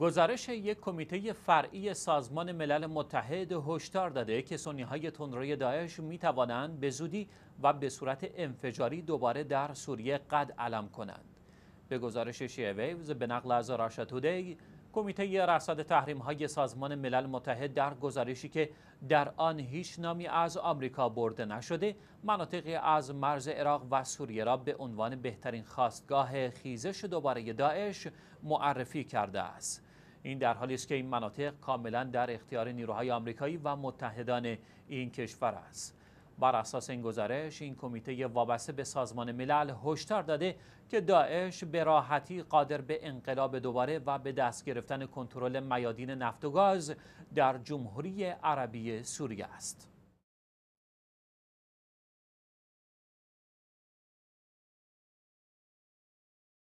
گزارش یک کمیته فرعی سازمان ملل متحد هشدار داده که سنی های تندروی داعش می توانند به زودی و به صورت انفجاری دوباره در سوریه قد علم کنند. به گزارش شیعه ویوز به نقل از راشا کمیته رصد تحریم های سازمان ملل متحد در گزارشی که در آن هیچ نامی از آمریکا برده نشده، مناطقی از مرز عراق و سوریه را به عنوان بهترین خواستگاه خیزش دوباره داعش معرفی کرده است. این در حالی است که این مناطق کاملا در اختیار نیروهای آمریکایی و متحدان این کشور است بر اساس این گزارش این کمیته وابسته به سازمان ملل هشدار داده که داعش به راحتی قادر به انقلاب دوباره و به دست گرفتن کنترل میادین نفت و گاز در جمهوری عربی سوریه است